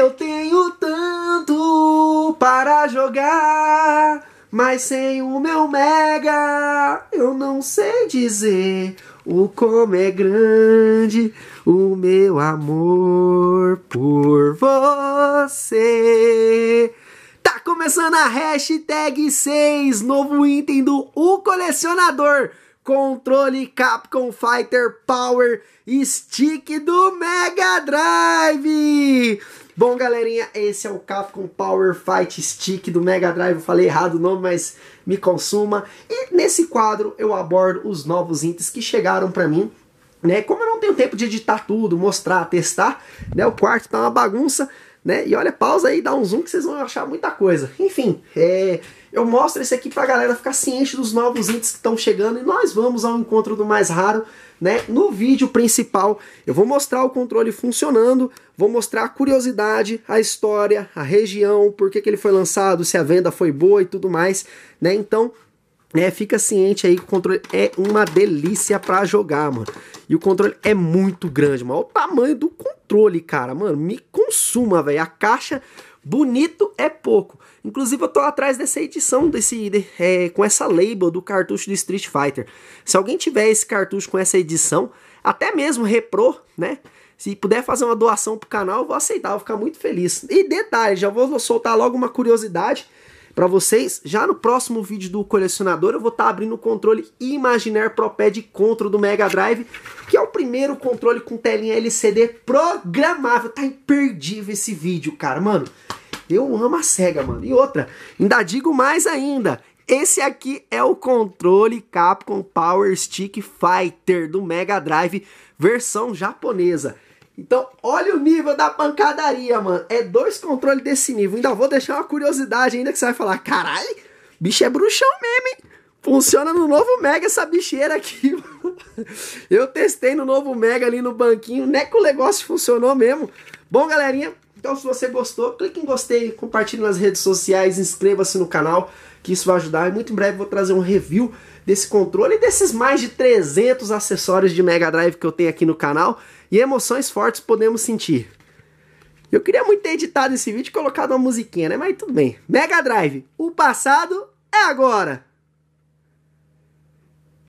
Eu tenho tanto para jogar, mas sem o meu mega eu não sei dizer o como é grande o meu amor por você. Tá começando a hashtag 6, novo item do O Colecionador. Controle Capcom Fighter Power Stick do Mega Drive. Bom, galerinha, esse é o Capcom Power Fight Stick do Mega Drive. Eu falei errado o nome, mas me consuma. E nesse quadro eu abordo os novos itens que chegaram para mim. Né? Como eu não tenho tempo de editar tudo, mostrar, testar, né? o quarto tá uma bagunça. Né? E olha, pausa aí, dá um zoom que vocês vão achar muita coisa. Enfim, é... Eu mostro esse aqui para a galera ficar ciente dos novos itens que estão chegando e nós vamos ao encontro do mais raro, né? No vídeo principal, eu vou mostrar o controle funcionando, vou mostrar a curiosidade, a história, a região, por que, que ele foi lançado, se a venda foi boa e tudo mais, né? Então, né? fica ciente aí que o controle é uma delícia para jogar, mano. E o controle é muito grande, mano. Olha o tamanho do controle, cara, mano. Me consuma, velho. A caixa Bonito é pouco. Inclusive, eu tô atrás dessa edição desse de, é, com essa label do cartucho do Street Fighter. Se alguém tiver esse cartucho com essa edição, até mesmo repro, né? Se puder fazer uma doação pro canal, eu vou aceitar, eu vou ficar muito feliz. E detalhe, já vou soltar logo uma curiosidade para vocês. Já no próximo vídeo do colecionador, eu vou estar tá abrindo o controle Imaginar Pro Pad Control do Mega Drive, que é o primeiro controle com telinha LCD programável. Tá imperdível esse vídeo, cara, mano. Eu amo a SEGA, mano. E outra, ainda digo mais ainda. Esse aqui é o controle Capcom Power Stick Fighter do Mega Drive, versão japonesa. Então, olha o nível da pancadaria, mano. É dois controles desse nível. Ainda vou deixar uma curiosidade ainda que você vai falar, caralho, bicho é bruxão mesmo, hein? Funciona no novo Mega essa bicheira aqui. Mano. Eu testei no novo Mega ali no banquinho, né que o negócio funcionou mesmo. Bom, galerinha, então, se você gostou, clique em gostei, compartilhe nas redes sociais, inscreva-se no canal, que isso vai ajudar. E muito em breve vou trazer um review desse controle e desses mais de 300 acessórios de Mega Drive que eu tenho aqui no canal. E emoções fortes podemos sentir. Eu queria muito ter editado esse vídeo e colocado uma musiquinha, né? Mas tudo bem. Mega Drive, o passado é agora!